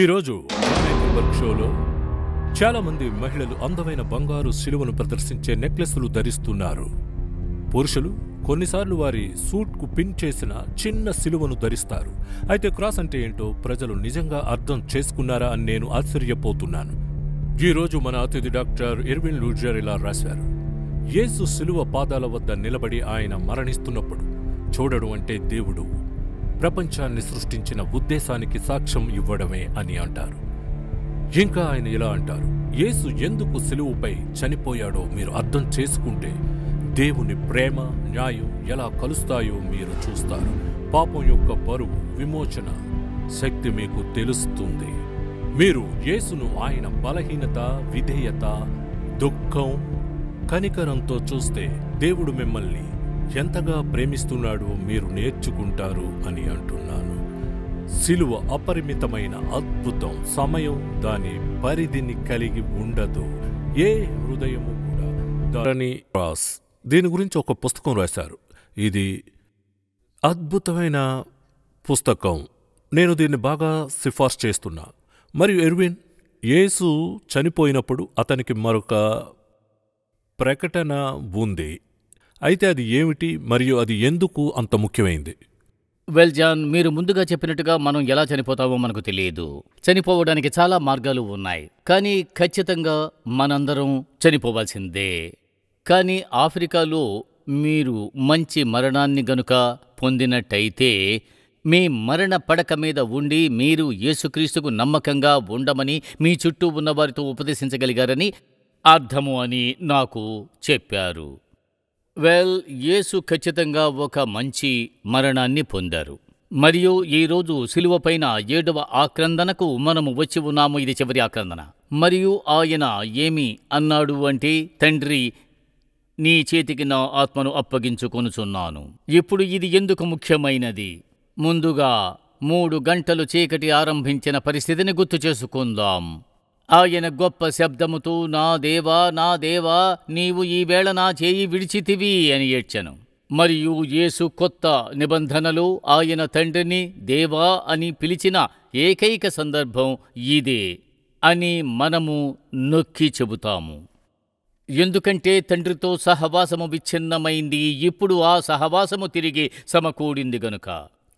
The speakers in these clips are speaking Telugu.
ఈరోజు షోలో చాలామంది మహిళలు అందమైన బంగారు సిలువను ప్రదర్శించే నెక్లెస్లు ధరిస్తున్నారు పురుషులు కొన్నిసార్లు వారి సూట్కు పిన్ చేసిన చిన్న సిలువను ధరిస్తారు అయితే క్రాస్ అంటే ఏంటో ప్రజలు నిజంగా అర్థం చేసుకున్నారా అని నేను ఆశ్చర్యపోతున్నాను ఈరోజు మన అతిథి డాక్టర్ ఇర్విన్ లూజర్ ఇలా రాశారు యేసు సిలువ పాదాల వద్ద నిలబడి ఆయన మరణిస్తున్నప్పుడు చూడడం అంటే దేవుడు ప్రపంచాన్ని సృష్టించిన ఉద్దేశానికి సాక్ష్యం ఇవ్వడమే అని అంటారు ఇంకా ఆయన ఇలా అంటారు యేసు ఎందుకు సెలువుపై చనిపోయాడో మీరు అర్థం చేసుకుంటే దేవుని ప్రేమ న్యాయం ఎలా కలుస్తాయో మీరు చూస్తారు పాపం యొక్క బరువు విమోచన శక్తి మీకు తెలుస్తుంది మీరు యేసును ఆయన బలహీనత విధేయత దుఃఖం కనికరంతో చూస్తే దేవుడు మిమ్మల్ని ఎంతగా ప్రేమిస్తున్నాడో మీరు నేర్చుకుంటారు అని అంటున్నాను సిలువ అపరిమితమైన అద్భుతం సమయం దాని పరిధిని కలిగి ఉండదు ఏ హృదయము కూడా ధరణి దీని గురించి ఒక పుస్తకం రాశారు ఇది అద్భుతమైన పుస్తకం నేను దీన్ని బాగా సిఫార్సు చేస్తున్నా మరియు ఎర్విన్ యేసు చనిపోయినప్పుడు అతనికి మరొక ప్రకటన ఉంది అయితే అది ఏమిటి మరియు అది ఎందుకు అంత ముఖ్యమైంది వెల్ జాన్ మీరు ముందుగా చెప్పినట్టుగా మనం ఎలా చనిపోతామో మనకు తెలియదు చనిపోవడానికి చాలా మార్గాలు ఉన్నాయి కానీ ఖచ్చితంగా మనందరం చనిపోవాల్సిందే కానీ ఆఫ్రికాలో మీరు మంచి మరణాన్ని గనుక పొందినట్టయితే మీ మరణ పడక మీద ఉండి మీరు యేసుక్రీస్తుకు నమ్మకంగా ఉండమని మీ చుట్టూ ఉన్నవారితో ఉపదేశించగలిగారని అర్థము అని నాకు చెప్పారు వెల్ యేసు ఖచ్చితంగా ఒక మంచి మరణాన్ని పొందారు మరియు ఈరోజు సిలువపైన ఏడవ ఆక్రందనకు మనము వచ్చి ఉన్నాము ఇది చివరి ఆక్రందన మరియు ఆయన ఏమి అన్నాడు అంటే తండ్రి నీ చేతికి నా ఆత్మను అప్పగించుకొనుచున్నాను ఇప్పుడు ఇది ఎందుకు ముఖ్యమైనది ముందుగా మూడు గంటలు చీకటి ఆరంభించిన పరిస్థితిని గుర్తు చేసుకుందాం ఆయన గొప్ప శబ్దముతో నా దేవా నా దేవా నీవు వేళ నా చేయి విడిచితివి అని ఏడ్చను మరియు యేసు కొత్త నిబంధనలు ఆయన తండ్రిని దేవా అని పిలిచిన ఏకైక సందర్భం ఇదే అని మనము నొక్కి చెబుతాము ఎందుకంటే తండ్రితో సహవాసము విచ్ఛిన్నమైంది ఇప్పుడు ఆ సహవాసము తిరిగి సమకూడింది గనుక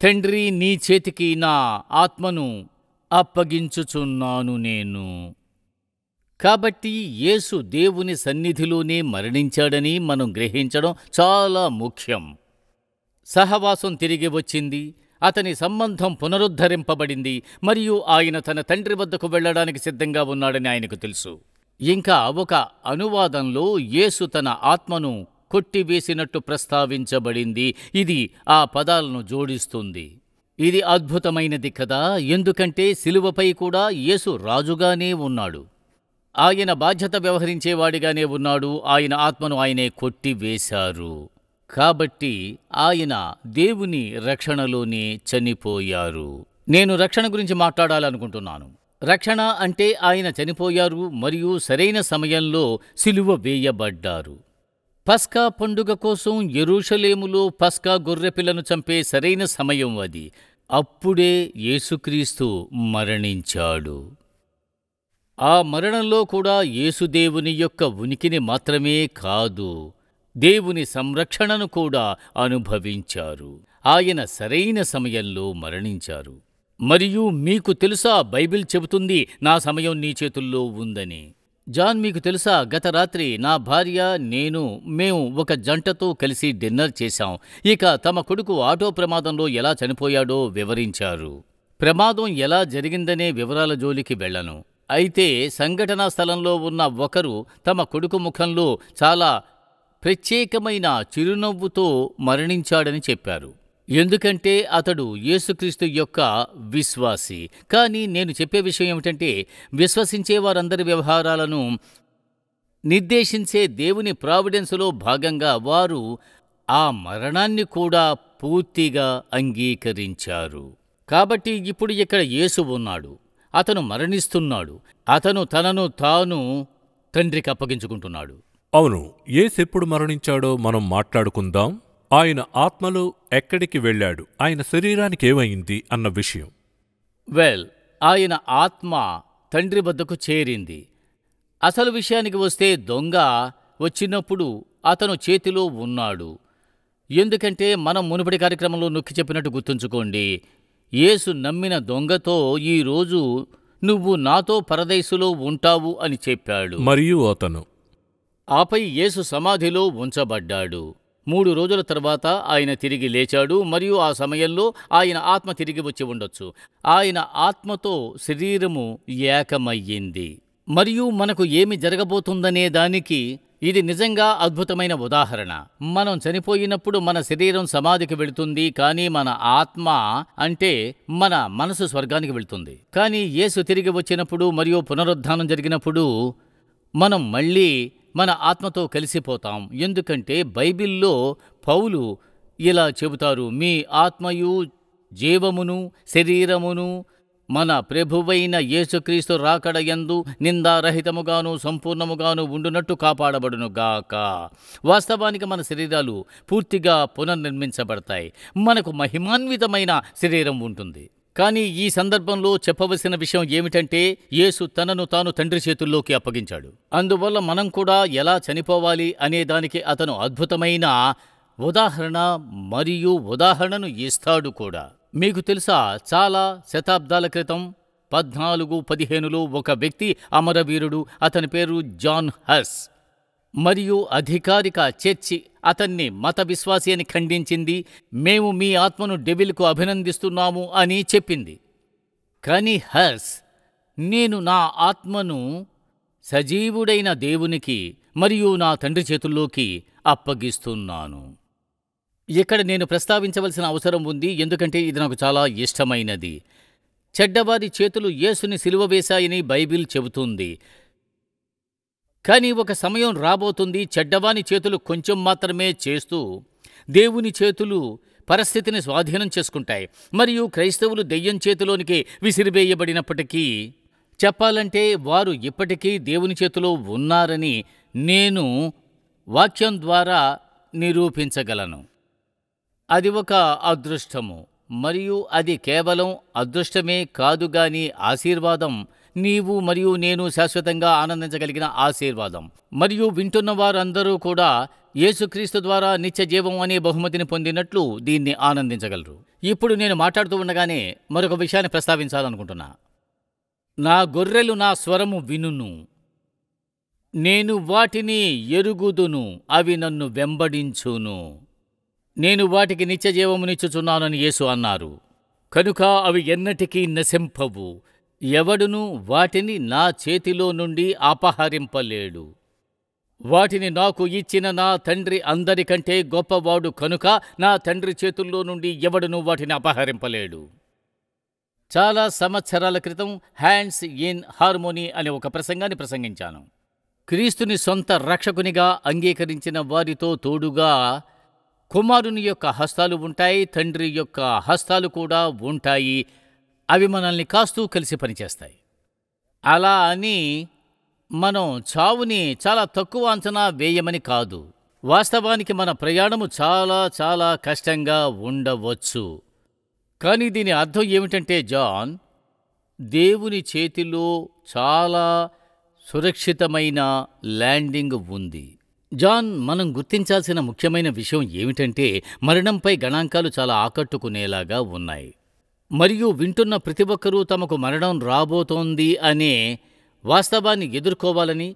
తండ్రి నీ చేతికి నా ఆత్మను అప్పగించుచున్నాను నేను కాబట్టి యేసు దేవుని సన్నిధిలోనే మరణించాడని మనం గ్రహించడం చాలా ముఖ్యం సహవాసం తిరిగి వచ్చింది అతని సంబంధం పునరుద్ధరింపబడింది మరియు ఆయన తన తండ్రి వద్దకు వెళ్లడానికి సిద్ధంగా ఉన్నాడని ఆయనకు తెలుసు ఇంకా ఒక అనువాదంలో యేసు తన ఆత్మను కొట్టివేసినట్టు ప్రస్తావించబడింది ఇది ఆ పదాలను జోడిస్తుంది ఇది అద్భుతమైనది కదా ఎందుకంటే సిలువపై కూడా యేసు రాజుగానే ఉన్నాడు ఆయన బాధ్యత వ్యవహరించేవాడిగానే ఉన్నాడు ఆయన ఆత్మను ఆయనే కొట్టివేశారు కాబట్టి ఆయన దేవుని రక్షణలోనే చనిపోయారు నేను రక్షణ గురించి మాట్లాడాలనుకుంటున్నాను రక్షణ అంటే ఆయన చనిపోయారు మరియు సరైన సమయంలో సిలువ వేయబడ్డారు పస్కా పండుగ కోసం ఎరుషలేములో పస్కా గొర్రెపిల్లను చంపే సరైన సమయం అది అప్పుడే యేసుక్రీస్తు మరణించాడు ఆ మరణంలో కూడా యేసుదేవుని యొక్క ఉనికిని మాత్రమే కాదు దేవుని సంరక్షణను కూడా అనుభవించారు ఆయన సరైన సమయంలో మరణించారు మరియు మీకు తెలుసా బైబిల్ చెబుతుంది నా సమయం నీ చేతుల్లో ఉందని జాన్ మీకు తెలుసా గత రాత్రి నా భార్య నేను మేము ఒక జంటతో కలిసి డిన్నర్ చేశాం ఇక తమ కొడుకు ఆటో ప్రమాదంలో ఎలా చనిపోయాడో వివరించారు ప్రమాదం ఎలా జరిగిందనే వివరాల జోలికి వెళ్ళను అయితే సంఘటనా స్థలంలో ఉన్న ఒకరు తమ కొడుకు ముఖంలో చాలా ప్రత్యేకమైన చిరునవ్వుతో మరణించాడని చెప్పారు ఎందుకంటే అతడు యేసుక్రీస్తు యొక్క విశ్వాసి కానీ నేను చెప్పే విషయం ఏమిటంటే విశ్వసించే వారందరి వ్యవహారాలను నిర్దేశించే దేవుని ప్రావిడెన్స్లో భాగంగా వారు ఆ మరణాన్ని కూడా పూర్తిగా అంగీకరించారు కాబట్టి ఇప్పుడు ఇక్కడ యేసు ఉన్నాడు అతను మరణిస్తున్నాడు అతను తనను తాను తండ్రికి అప్పగించుకుంటున్నాడు అవును ఏసెప్పుడు మరణించాడో మనం మాట్లాడుకుందాం ఆయన ఆత్మలో ఎక్కడికి వెళ్ళాడు ఆయన శరీరానికి ఏమైంది అన్న విషయం వెల్ ఆయన ఆత్మ తండ్రి వద్దకు చేరింది అసలు విషయానికి వస్తే దొంగ వచ్చినప్పుడు అతను చేతిలో ఉన్నాడు ఎందుకంటే మనం మునుపటి కార్యక్రమంలో నొక్కి చెప్పినట్టు గుర్తుంచుకోండి యేసు నమ్మిన దొంగతో ఈరోజు నువ్వు నాతో పరదేశులో ఉంటావు అని చెప్పాడు మరియు అతను ఆపై యేసు సమాధిలో ఉంచబడ్డాడు మూడు రోజుల తర్వాత ఆయన తిరిగి లేచాడు మరియు ఆ సమయంలో ఆయన ఆత్మ తిరిగి వచ్చి ఉండొచ్చు ఆయన ఆత్మతో శరీరము ఏకమయ్యింది మరియు మనకు ఏమి జరగబోతుందనే దానికి ఇది నిజంగా అద్భుతమైన ఉదాహరణ మనం చనిపోయినప్పుడు మన శరీరం సమాధికి వెళుతుంది కానీ మన ఆత్మ అంటే మన మనసు స్వర్గానికి వెళుతుంది కానీ యేసు తిరిగి వచ్చినప్పుడు మరియు పునరుద్ధానం జరిగినప్పుడు మనం మళ్ళీ మన ఆత్మతో కలిసిపోతాం ఎందుకంటే బైబిల్లో పౌలు ఇలా చెబుతారు మీ ఆత్మయు జీవమును శరీరమును మన ప్రభువైన యేసుక్రీస్తు రాకడ ఎందు నిందారహితముగాను సంపూర్ణముగాను ఉండునట్టు గాక వాస్తవానికి మన శరీరాలు పూర్తిగా పునర్నిర్మించబడతాయి మనకు మహిమాన్వితమైన శరీరం ఉంటుంది కానీ ఈ సందర్భంలో చెప్పవలసిన విషయం ఏమిటంటే యేసు తనను తాను తండ్రి చేతుల్లోకి అప్పగించాడు అందువల్ల మనం కూడా ఎలా చనిపోవాలి అనేదానికి అతను అద్భుతమైన ఉదాహరణ మరియు ఉదాహరణను ఇస్తాడు కూడా మీకు తెలుసా చాలా శతాబ్దాల క్రితం పద్నాలుగు పదిహేనులో ఒక వ్యక్తి అమరవీరుడు అతని పేరు జాన్ హస్ మరియు అధికారిక చర్చి అతన్ని మత విశ్వాసి అని ఖండించింది మేము మీ ఆత్మను డెవిల్కు అభినందిస్తున్నాము అని చెప్పింది కానీ హర్స్ నేను నా ఆత్మను సజీవుడైన దేవునికి మరియు నా తండ్రి చేతుల్లోకి అప్పగిస్తున్నాను ఇక్కడ నేను ప్రస్తావించవలసిన అవసరం ఉంది ఎందుకంటే ఇది నాకు చాలా ఇష్టమైనది చెడ్డవారి చేతులు యేసుని సిలువ వేశాయని బైబిల్ చెబుతుంది కానీ ఒక సమయం రాబోతుంది చెడ్డవాని చేతులు కొంచెం మాత్రమే చేస్తూ దేవుని చేతులు పరిస్థితిని స్వాధీనం చేసుకుంటాయి మరియు క్రైస్తవులు దెయ్యం చేతిలోనికి విసిరివేయబడినప్పటికీ చెప్పాలంటే వారు ఇప్పటికీ దేవుని చేతిలో ఉన్నారని నేను వాక్యం ద్వారా నిరూపించగలను అది ఒక అదృష్టము మరియు అది కేవలం అదృష్టమే కాదు కానీ ఆశీర్వాదం నీవు మరియు నేను శాశ్వతంగా ఆనందించగలిగిన ఆశీర్వాదం మరియు వింటున్న వారందరూ కూడా యేసుక్రీస్తు ద్వారా నిత్య జీవం అనే బహుమతిని పొందినట్లు దీన్ని ఆనందించగలరు ఇప్పుడు నేను మాట్లాడుతూ ఉండగానే మరొక విషయాన్ని ప్రస్తావించాలనుకుంటున్నా నా గొర్రెలు నా స్వరము వినును నేను వాటిని ఎరుగుదును అవి నన్ను వెంబడించును నేను వాటికి జీవమునిచ్చుచున్నానని యేసు అన్నారు కనుక అవి ఎన్నటికీ నశింపవు ఎవడునూ వాటిని నా చేతిలో నుండి అపహరింపలేడు వాటిని నాకు ఇచ్చిన నా తండ్రి అందరికంటే గొప్పవాడు కనుక నా తండ్రి చేతుల్లో నుండి ఎవడునూ వాటిని అపహరింపలేడు చాలా సంవత్సరాల క్రితం హ్యాండ్స్ ఇన్ హార్మోనీ అనే ఒక ప్రసంగాన్ని ప్రసంగించాను క్రీస్తుని సొంత రక్షకునిగా అంగీకరించిన వారితో తోడుగా కుమారుని యొక్క హస్తాలు ఉంటాయి తండ్రి యొక్క హస్తాలు కూడా ఉంటాయి అవి మనల్ని కాస్తూ కలిసి పనిచేస్తాయి అలా అని మనం చావుని చాలా తక్కువ అంచనా వేయమని కాదు వాస్తవానికి మన ప్రయాణము చాలా చాలా కష్టంగా ఉండవచ్చు కానీ దీని అర్థం ఏమిటంటే జాన్ దేవుని చేతిలో చాలా సురక్షితమైన ల్యాండింగ్ ఉంది జాన్ మనం గుర్తించాల్సిన ముఖ్యమైన విషయం ఏమిటంటే మరణంపై గణాంకాలు చాలా ఆకట్టుకునేలాగా ఉన్నాయి మరియు వింటున్న ప్రతి ఒక్కరూ తమకు మరణం రాబోతోంది అనే వాస్తవాన్ని ఎదుర్కోవాలని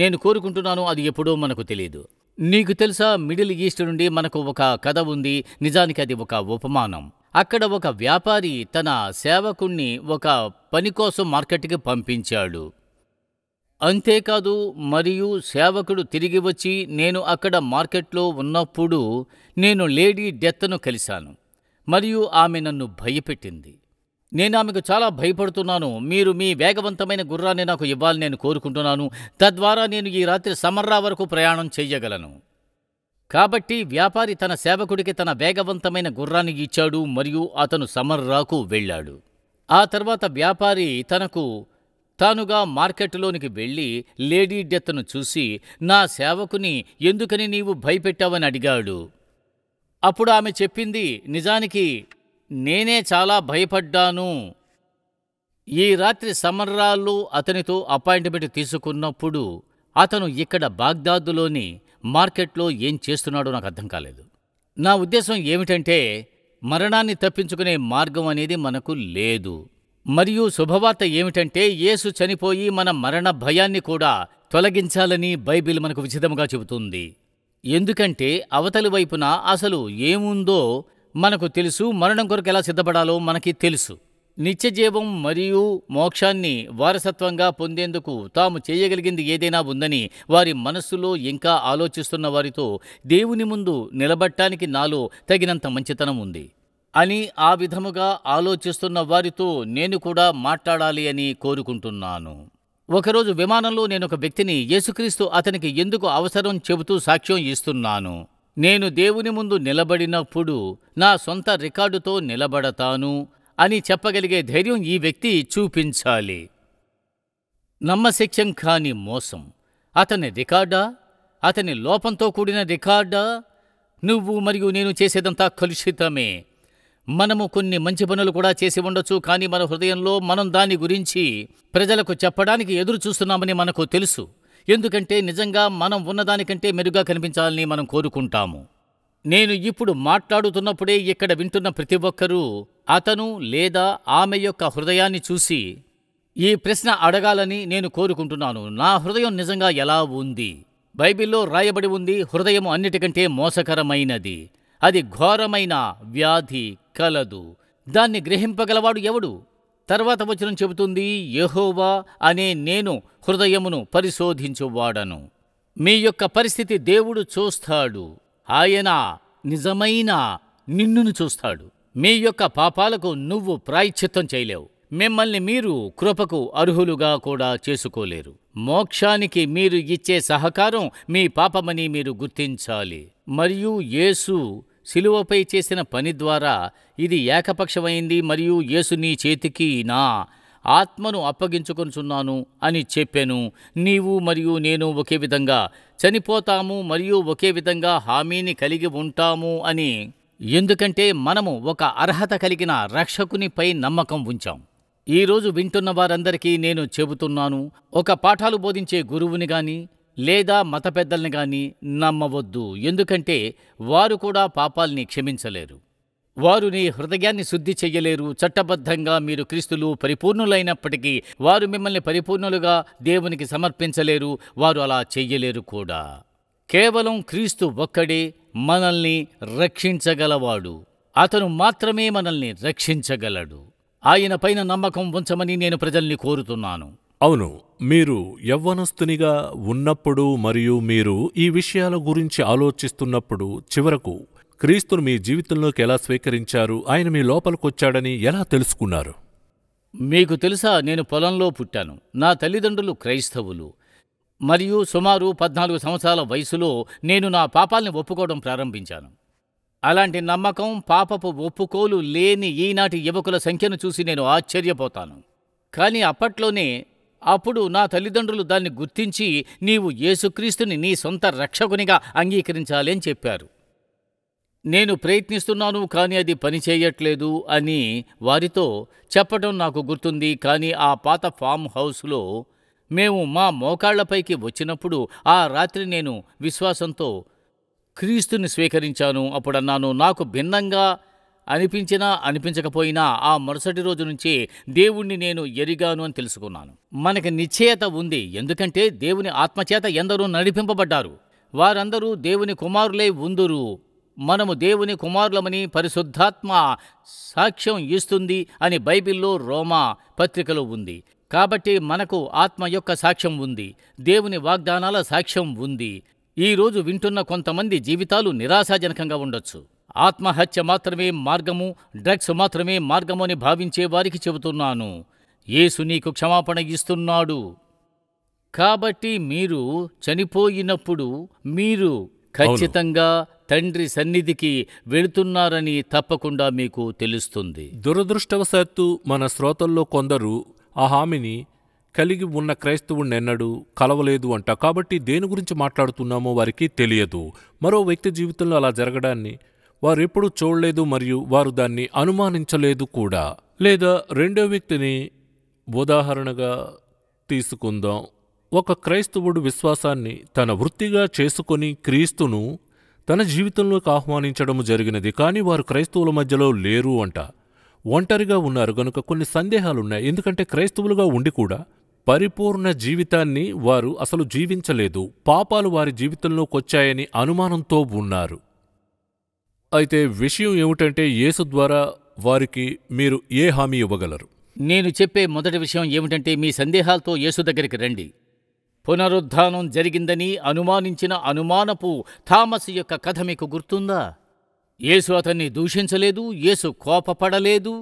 నేను కోరుకుంటున్నాను అది ఎప్పుడో మనకు తెలియదు నీకు తెలుసా మిడిల్ ఈస్ట్ నుండి మనకు ఒక కథ ఉంది నిజానికి అది ఒక ఉపమానం అక్కడ ఒక వ్యాపారి తన సేవకుణ్ణి ఒక పని కోసం మార్కెట్కి పంపించాడు అంతేకాదు మరియు సేవకుడు తిరిగి వచ్చి నేను అక్కడ మార్కెట్లో ఉన్నప్పుడు నేను లేడీ డెత్ను కలిశాను మరియు ఆమె నన్ను భయపెట్టింది నేను ఆమెకు చాలా భయపడుతున్నాను మీరు మీ వేగవంతమైన గుర్రాన్ని నాకు ఇవ్వాలని నేను కోరుకుంటున్నాను తద్వారా నేను ఈ రాత్రి సమర్రా వరకు ప్రయాణం చెయ్యగలను కాబట్టి వ్యాపారి తన సేవకుడికి తన వేగవంతమైన గుర్రాన్ని ఇచ్చాడు మరియు అతను సమర్రాకు వెళ్ళాడు ఆ తర్వాత వ్యాపారి తనకు తానుగా మార్కెట్లోనికి వెళ్ళి లేడీ డెత్ను చూసి నా సేవకుని ఎందుకని నీవు భయపెట్టావని అడిగాడు అప్పుడు ఆమె చెప్పింది నిజానికి నేనే చాలా భయపడ్డాను ఈ రాత్రి సమర్రాలు అతనితో అపాయింట్మెంట్ తీసుకున్నప్పుడు అతను ఇక్కడ బాగ్దాదులోని మార్కెట్లో ఏం చేస్తున్నాడో నాకు అర్థం కాలేదు నా ఉద్దేశం ఏమిటంటే మరణాన్ని తప్పించుకునే మార్గం అనేది మనకు లేదు మరియు శుభవార్త ఏమిటంటే యేసు చనిపోయి మన మరణ భయాన్ని కూడా తొలగించాలని బైబిల్ మనకు ఉచితముగా చెబుతుంది ఎందుకంటే అవతలి వైపున అసలు ఏముందో మనకు తెలుసు మరణం కొరకు ఎలా సిద్ధపడాలో మనకి తెలుసు నిత్యజీవం మరియు మోక్షాన్ని వారసత్వంగా పొందేందుకు తాము చేయగలిగింది ఏదైనా ఉందని వారి మనస్సులో ఇంకా ఆలోచిస్తున్న వారితో దేవుని ముందు నిలబట్టానికి నాలో తగినంత మంచితనం ఉంది అని ఆ విధముగా ఆలోచిస్తున్న వారితో నేను కూడా మాట్లాడాలి అని కోరుకుంటున్నాను ఒకరోజు విమానంలో నేనొక వ్యక్తిని యేసుక్రీస్తు అతనికి ఎందుకు అవసరం చెబుతూ సాక్ష్యం ఇస్తున్నాను నేను దేవుని ముందు నిలబడినప్పుడు నా సొంత రికార్డుతో నిలబడతాను అని చెప్పగలిగే ధైర్యం ఈ వ్యక్తి చూపించాలి నమ్మశిక్షం కాని మోసం అతని రికార్డా అతని లోపంతో కూడిన రికార్డా నువ్వు మరియు నేను చేసేదంతా కలుషితమే మనము కొన్ని మంచి పనులు కూడా చేసి ఉండొచ్చు కానీ మన హృదయంలో మనం దాని గురించి ప్రజలకు చెప్పడానికి ఎదురు చూస్తున్నామని మనకు తెలుసు ఎందుకంటే నిజంగా మనం ఉన్నదానికంటే మెరుగా కనిపించాలని మనం కోరుకుంటాము నేను ఇప్పుడు మాట్లాడుతున్నప్పుడే ఇక్కడ వింటున్న ప్రతి ఒక్కరూ అతను లేదా ఆమె యొక్క హృదయాన్ని చూసి ఈ ప్రశ్న అడగాలని నేను కోరుకుంటున్నాను నా హృదయం నిజంగా ఎలా ఉంది బైబిల్లో రాయబడి ఉంది హృదయం అన్నిటికంటే మోసకరమైనది అది ఘోరమైన వ్యాధి కలదు దాన్ని గ్రహింపగలవాడు ఎవడు తర్వాత వచనం చెబుతుంది యహోవా అనే నేను హృదయమును పరిశోధించువాడను మీ యొక్క పరిస్థితి దేవుడు చూస్తాడు ఆయన నిజమైన నిన్నును చూస్తాడు మీ యొక్క పాపాలకు నువ్వు ప్రాయచిత్తం చేయలేవు మిమ్మల్ని మీరు కృపకు అర్హులుగా కూడా చేసుకోలేరు మోక్షానికి మీరు ఇచ్చే సహకారం మీ పాపమని మీరు గుర్తించాలి మరియు యేసు శిలువపై చేసిన పని ద్వారా ఇది ఏకపక్షమైంది మరియు యేసు నీ చేతికి నా ఆత్మను అప్పగించుకొనుచున్నాను అని చెప్పాను నీవు మరియు నేను ఒకే విధంగా చనిపోతాము మరియు ఒకే విధంగా హామీని కలిగి ఉంటాము అని ఎందుకంటే మనము ఒక అర్హత కలిగిన రక్షకునిపై నమ్మకం ఉంచాం ఈరోజు వింటున్న వారందరికీ నేను చెబుతున్నాను ఒక పాఠాలు బోధించే గురువుని గాని లేదా మత పెద్దల్ని నమ్మవద్దు ఎందుకంటే వారు కూడా పాపాల్ని క్షమించలేరు వారు నీ హృదయాన్ని శుద్ధి చెయ్యలేరు చట్టబద్ధంగా మీరు క్రీస్తులు పరిపూర్ణులైనప్పటికీ వారు మిమ్మల్ని పరిపూర్ణులుగా దేవునికి సమర్పించలేరు వారు అలా చెయ్యలేరు కూడా కేవలం క్రీస్తు ఒక్కడే మనల్ని రక్షించగలవాడు అతను మాత్రమే మనల్ని రక్షించగలడు ఆయన పైన నమ్మకం ఉంచమని నేను ప్రజల్ని కోరుతున్నాను అవును మీరు యవ్వనస్తునిగా ఉన్నప్పుడు మరియు మీరు ఈ విషయాల గురించి ఆలోచిస్తున్నప్పుడు చివరకు క్రీస్తును మీ జీవితంలోకి ఎలా స్వీకరించారు ఆయన మీ లోపలికొచ్చాడని ఎలా తెలుసుకున్నారు మీకు తెలుసా నేను పొలంలో పుట్టాను నా తల్లిదండ్రులు క్రైస్తవులు మరియు సుమారు పద్నాలుగు సంవత్సరాల వయసులో నేను నా పాపాల్ని ఒప్పుకోవడం ప్రారంభించాను అలాంటి నమ్మకం పాపపు ఒప్పుకోలు లేని ఈనాటి యువకుల సంఖ్యను చూసి నేను ఆశ్చర్యపోతాను కానీ అప్పట్లోనే అప్పుడు నా తల్లిదండ్రులు దాన్ని గుర్తించి నీవు యేసుక్రీస్తుని నీ సొంత రక్షకునిగా అంగీకరించాలి అని చెప్పారు నేను ప్రయత్నిస్తున్నాను కానీ అది పనిచేయట్లేదు అని వారితో చెప్పడం నాకు గుర్తుంది కానీ ఆ పాత ఫామ్ హౌస్లో మేము మా మోకాళ్లపైకి వచ్చినప్పుడు ఆ రాత్రి నేను విశ్వాసంతో క్రీస్తుని స్వీకరించాను అప్పుడన్నాను నాకు భిన్నంగా అనిపించినా అనిపించకపోయినా ఆ మరుసటి రోజు నుంచి దేవుణ్ణి నేను ఎరిగాను అని తెలుసుకున్నాను మనకి నిశ్చయత ఉంది ఎందుకంటే దేవుని ఆత్మచేత ఎందరూ నడిపింపబడ్డారు వారందరూ దేవుని కుమారులే ఉందురు మనము దేవుని కుమారులమని పరిశుద్ధాత్మ సాక్ష్యం ఇస్తుంది అని బైబిల్లో రోమా పత్రికలో ఉంది కాబట్టి మనకు ఆత్మ యొక్క సాక్ష్యం ఉంది దేవుని వాగ్దానాల సాక్ష్యం ఉంది ఈరోజు వింటున్న కొంతమంది జీవితాలు నిరాశాజనకంగా ఉండొచ్చు ఆత్మహత్య మాత్రమే మార్గము డ్రగ్స్ మాత్రమే మార్గము అని భావించే వారికి చెబుతున్నాను యేసు నీకు క్షమాపణ ఇస్తున్నాడు కాబట్టి మీరు చనిపోయినప్పుడు మీరు ఖచ్చితంగా తండ్రి సన్నిధికి వెళుతున్నారని తప్పకుండా మీకు తెలుస్తుంది దురదృష్టవశాత్తు మన శ్రోతల్లో కొందరు ఆ హామీని కలిగి ఉన్న క్రైస్తవు ఎన్నడూ కలవలేదు అంట కాబట్టి దేని గురించి మాట్లాడుతున్నామో వారికి తెలియదు మరో వ్యక్తి జీవితంలో అలా జరగడాన్ని వారెప్పుడూ చూడలేదు మరియు వారు దాన్ని అనుమానించలేదు కూడా లేదా రెండో వ్యక్తిని ఉదాహరణగా తీసుకుందాం ఒక క్రైస్తవుడు విశ్వాసాన్ని తన వృత్తిగా చేసుకొని క్రీస్తును తన జీవితంలోకి ఆహ్వానించడం జరిగినది కానీ వారు క్రైస్తవుల మధ్యలో లేరు అంట ఒంటరిగా ఉన్నారు గనుక కొన్ని సందేహాలున్నాయి ఎందుకంటే క్రైస్తవులుగా ఉండి కూడా పరిపూర్ణ జీవితాన్ని వారు అసలు జీవించలేదు పాపాలు వారి వచ్చాయని అనుమానంతో ఉన్నారు అయితే విషయం ఏమిటంటే యేసు ద్వారా వారికి మీరు ఏ హామీ ఇవ్వగలరు నేను చెప్పే మొదటి విషయం ఏమిటంటే మీ సందేహాలతో యేసు దగ్గరికి రండి పునరుద్ధానం జరిగిందని అనుమానించిన అనుమానపు థామస్ యొక్క కథ మీకు గుర్తుందా యేసు అతన్ని దూషించలేదు యేసు కోపపడలేదు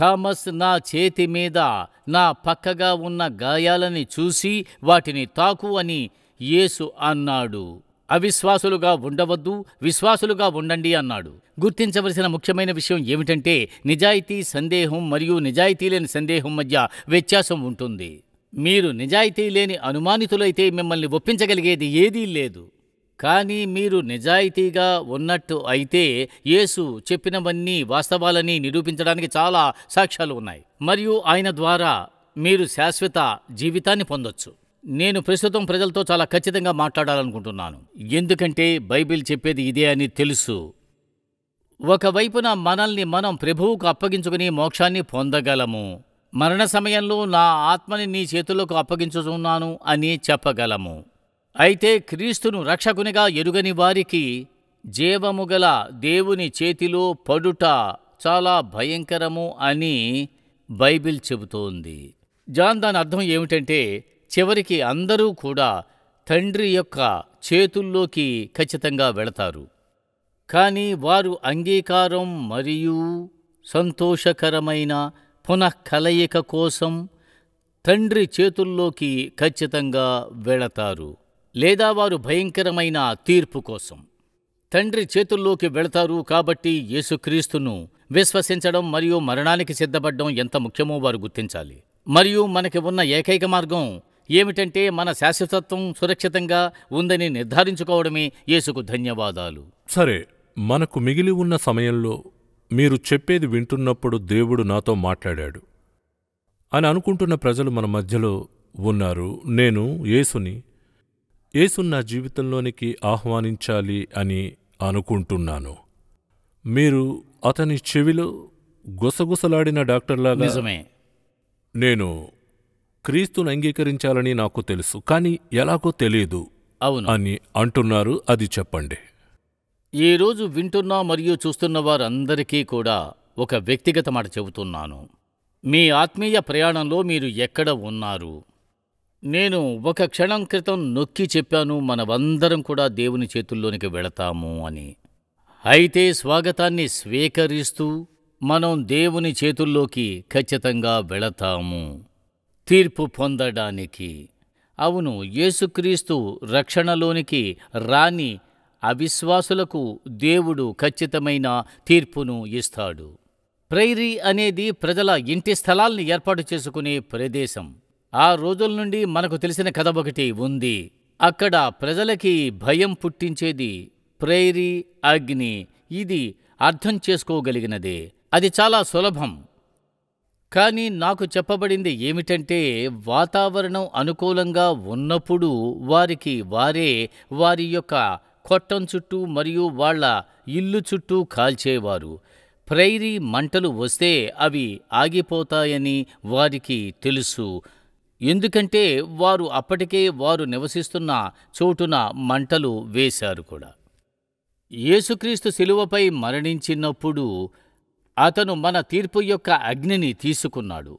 థామస్ నా చేతి మీద నా పక్కగా ఉన్న గాయాలని చూసి వాటిని తాకు అని యేసు అన్నాడు అవిశ్వాసులుగా ఉండవద్దు విశ్వాసులుగా ఉండండి అన్నాడు గుర్తించవలసిన ముఖ్యమైన విషయం ఏమిటంటే నిజాయితీ సందేహం మరియు నిజాయితీ లేని సందేహం మధ్య వ్యత్యాసం ఉంటుంది మీరు నిజాయితీ లేని అనుమానితులైతే మిమ్మల్ని ఒప్పించగలిగేది ఏదీ లేదు కానీ మీరు నిజాయితీగా ఉన్నట్టు అయితే యేసు చెప్పినవన్నీ వాస్తవాలని నిరూపించడానికి చాలా సాక్ష్యాలు ఉన్నాయి మరియు ఆయన ద్వారా మీరు శాశ్వత జీవితాన్ని పొందొచ్చు నేను ప్రస్తుతం ప్రజలతో చాలా ఖచ్చితంగా మాట్లాడాలనుకుంటున్నాను ఎందుకంటే బైబిల్ చెప్పేది ఇదే అని తెలుసు ఒకవైపున మనల్ని మనం ప్రభువుకు అప్పగించుకుని మోక్షాన్ని పొందగలము మరణ సమయంలో నా ఆత్మని నీ చేతులకు అప్పగించుతున్నాను అని చెప్పగలము అయితే క్రీస్తును రక్షకునిగా ఎరుగని వారికి జీవముగల దేవుని చేతిలో పడుట చాలా భయంకరము అని బైబిల్ చెబుతోంది జాన్ దాని అర్థం ఏమిటంటే చివరికి అందరూ కూడా తండ్రి యొక్క చేతుల్లోకి ఖచ్చితంగా వెళతారు కానీ వారు అంగీకారం మరియు సంతోషకరమైన పునఃకలయిక కోసం తండ్రి చేతుల్లోకి ఖచ్చితంగా వెళతారు లేదా వారు భయంకరమైన తీర్పు కోసం తండ్రి చేతుల్లోకి వెళతారు కాబట్టి యేసుక్రీస్తును విశ్వసించడం మరియు మరణానికి సిద్ధపడడం ఎంత ముఖ్యమో వారు గుర్తించాలి మరియు మనకి ఉన్న ఏకైక మార్గం ఏమిటంటే మన శాశ్వతత్వం సురక్షితంగా ఉందని నిర్ధారించుకోవడమే యేసుకు ధన్యవాదాలు సరే మనకు మిగిలి ఉన్న సమయంలో మీరు చెప్పేది వింటున్నప్పుడు దేవుడు నాతో మాట్లాడాడు అని అనుకుంటున్న ప్రజలు మన మధ్యలో ఉన్నారు నేను యేసుని యేసు నా జీవితంలోనికి ఆహ్వానించాలి అని అనుకుంటున్నాను మీరు అతని చెవిలో గుసగుసలాడిన డాక్టర్లాగా నిజమే నేను క్రీస్తును అంగీకరించాలని నాకు తెలుసు కానీ ఎలాగో తెలియదు అవును అని అంటున్నారు అది చెప్పండి ఈరోజు వింటున్న మరియు చూస్తున్న వారందరికీ కూడా ఒక వ్యక్తిగత మాట చెబుతున్నాను మీ ఆత్మీయ ప్రయాణంలో మీరు ఎక్కడ ఉన్నారు నేను ఒక క్షణం క్రితం నొక్కి చెప్పాను మనమందరం కూడా దేవుని చేతుల్లోనికి వెళతాము అని అయితే స్వాగతాన్ని స్వీకరిస్తూ మనం దేవుని చేతుల్లోకి ఖచ్చితంగా వెళతాము తీర్పు పొందడానికి అవును యేసుక్రీస్తు రక్షణలోనికి రాని అవిశ్వాసులకు దేవుడు ఖచ్చితమైన తీర్పును ఇస్తాడు ప్రైరీ అనేది ప్రజల ఇంటి స్థలాల్ని ఏర్పాటు చేసుకునే ప్రదేశం ఆ రోజుల నుండి మనకు తెలిసిన కథ ఒకటి ఉంది అక్కడ ప్రజలకి భయం పుట్టించేది ప్రైరీ అగ్ని ఇది అర్థం చేసుకోగలిగినదే అది చాలా సులభం కానీ నాకు చెప్పబడింది ఏమిటంటే వాతావరణం అనుకూలంగా ఉన్నప్పుడు వారికి వారే వారి యొక్క కొట్టం చుట్టూ మరియు వాళ్ళ ఇల్లు చుట్టూ కాల్చేవారు ప్రైరీ మంటలు వస్తే అవి ఆగిపోతాయని వారికి తెలుసు ఎందుకంటే వారు అప్పటికే వారు నివసిస్తున్న చోటున మంటలు వేశారు కూడా యేసుక్రీస్తు శిలువపై మరణించినప్పుడు అతను మన తీర్పు యొక్క అగ్నిని తీసుకున్నాడు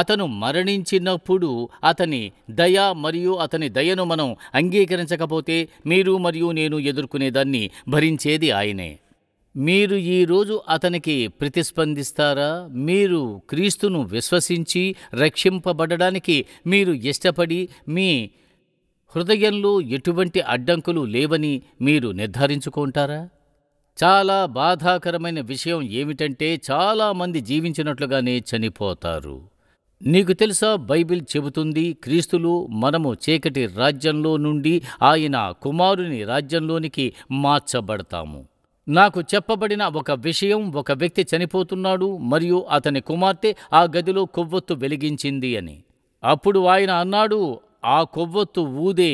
అతను మరణించినప్పుడు అతని దయ మరియు అతని దయను మనం అంగీకరించకపోతే మీరు మరియు నేను ఎదుర్కొనేదాన్ని భరించేది ఆయనే మీరు ఈరోజు అతనికి ప్రతిస్పందిస్తారా మీరు క్రీస్తును విశ్వసించి రక్షింపబడడానికి మీరు ఇష్టపడి మీ హృదయంలో ఎటువంటి అడ్డంకులు లేవని మీరు నిర్ధారించుకుంటారా చాలా బాధాకరమైన విషయం ఏమిటంటే చాలామంది జీవించినట్లుగానే చనిపోతారు నీకు తెలుసా బైబిల్ చెబుతుంది క్రీస్తులు మనము చీకటి రాజ్యంలో నుండి ఆయన కుమారుని రాజ్యంలోనికి మార్చబడతాము నాకు చెప్పబడిన ఒక విషయం ఒక వ్యక్తి చనిపోతున్నాడు మరియు అతని కుమార్తె ఆ గదిలో కొవ్వొత్తు వెలిగించింది అని అప్పుడు ఆయన అన్నాడు ఆ కొవ్వొత్తు ఊదే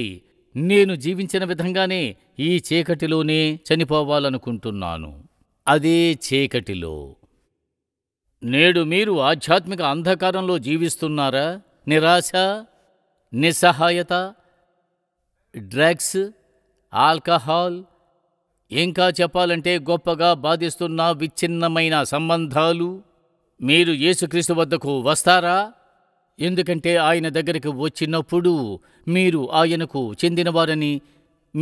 నేను జీవించిన విధంగానే ఈ చీకటిలోనే చనిపోవాలనుకుంటున్నాను అదే చీకటిలో నేడు మీరు ఆధ్యాత్మిక అంధకారంలో జీవిస్తున్నారా నిరాశ నిస్సహాయత డ్రగ్స్ ఆల్కహాల్ ఇంకా చెప్పాలంటే గొప్పగా బాధిస్తున్న విచ్ఛిన్నమైన సంబంధాలు మీరు యేసుక్రీస్తు వద్దకు వస్తారా ఎందుకంటే ఆయన దగ్గరికి వచ్చినప్పుడు మీరు ఆయనకు చెందినవారని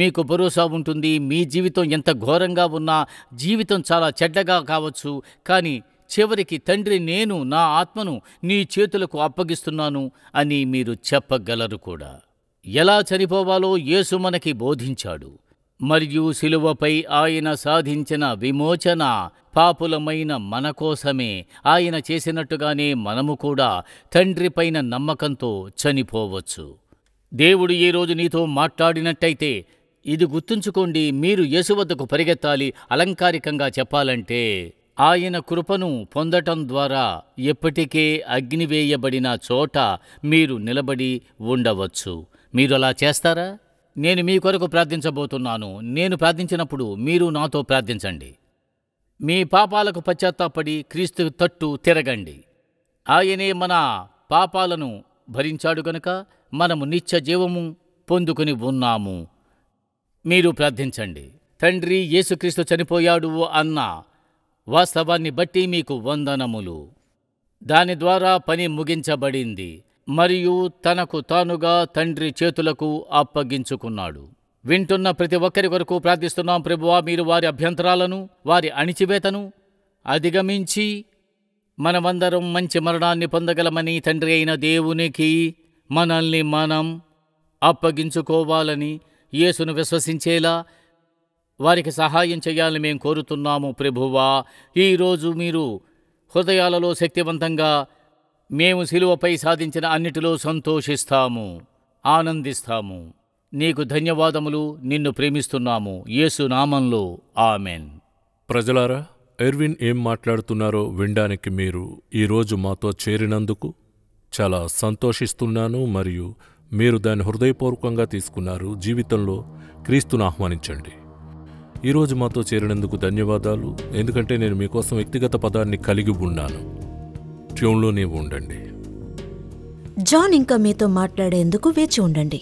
మీకు భరోసా ఉంటుంది మీ జీవితం ఎంత ఘోరంగా ఉన్నా జీవితం చాలా చెడ్డగా కావచ్చు కానీ చివరికి తండ్రి నేను నా ఆత్మను నీ చేతులకు అప్పగిస్తున్నాను అని మీరు చెప్పగలరు కూడా ఎలా చనిపోవాలో యేసు మనకి బోధించాడు మరియు శిలువపై ఆయన సాధించిన విమోచన పాపులమైన మన కోసమే ఆయన చేసినట్టుగానే మనము కూడా తండ్రిపైన నమ్మకంతో చనిపోవచ్చు దేవుడు ఈ రోజు నీతో మాట్లాడినట్టయితే ఇది గుర్తుంచుకోండి మీరు యశువద్దకు పరిగెత్తాలి అలంకారికంగా చెప్పాలంటే ఆయన కృపను పొందటం ద్వారా ఎప్పటికే అగ్నివేయబడిన చోట మీరు నిలబడి ఉండవచ్చు మీరు అలా చేస్తారా నేను మీ కొరకు ప్రార్థించబోతున్నాను నేను ప్రార్థించినప్పుడు మీరు నాతో ప్రార్థించండి మీ పాపాలకు పశ్చాత్తాపడి క్రీస్తు తట్టు తిరగండి ఆయనే మన పాపాలను భరించాడు గనుక మనము నిత్య జీవము పొందుకుని ఉన్నాము మీరు ప్రార్థించండి తండ్రి యేసుక్రీస్తు చనిపోయాడు అన్న వాస్తవాన్ని బట్టి మీకు వందనములు దాని ద్వారా పని ముగించబడింది మరియు తనకు తానుగా తండ్రి చేతులకు అప్పగించుకున్నాడు వింటున్న ప్రతి ఒక్కరి కొరకు ప్రార్థిస్తున్నాం ప్రభువా మీరు వారి అభ్యంతరాలను వారి అణిచివేతను అధిగమించి మనమందరం మంచి మరణాన్ని పొందగలమని తండ్రి అయిన దేవునికి మనల్ని మనం అప్పగించుకోవాలని యేసును విశ్వసించేలా వారికి సహాయం చేయాలని మేము కోరుతున్నాము ప్రభువా ఈరోజు మీరు హృదయాలలో శక్తివంతంగా మేము శిలువపై సాధించిన అన్నిటిలో సంతోషిస్తాము ఆనందిస్తాము నీకు ధన్యవాదములు నిన్ను ప్రేమిస్తున్నాము యేసు నామంలో ఆమెన్ ప్రజలారా ఎర్విన్ ఏం మాట్లాడుతున్నారో వినడానికి మీరు ఈరోజు మాతో చేరినందుకు చాలా సంతోషిస్తున్నాను మరియు మీరు దాన్ని హృదయపూర్వకంగా తీసుకున్నారు జీవితంలో క్రీస్తును ఆహ్వానించండి ఈరోజు మాతో చేరినందుకు ధన్యవాదాలు ఎందుకంటే నేను మీకోసం వ్యక్తిగత పదాన్ని కలిగి ఉన్నాను నృత్యంలోనే ఉండండి జాన్ ఇంకా మీతో మాట్లాడేందుకు వేచి ఉండండి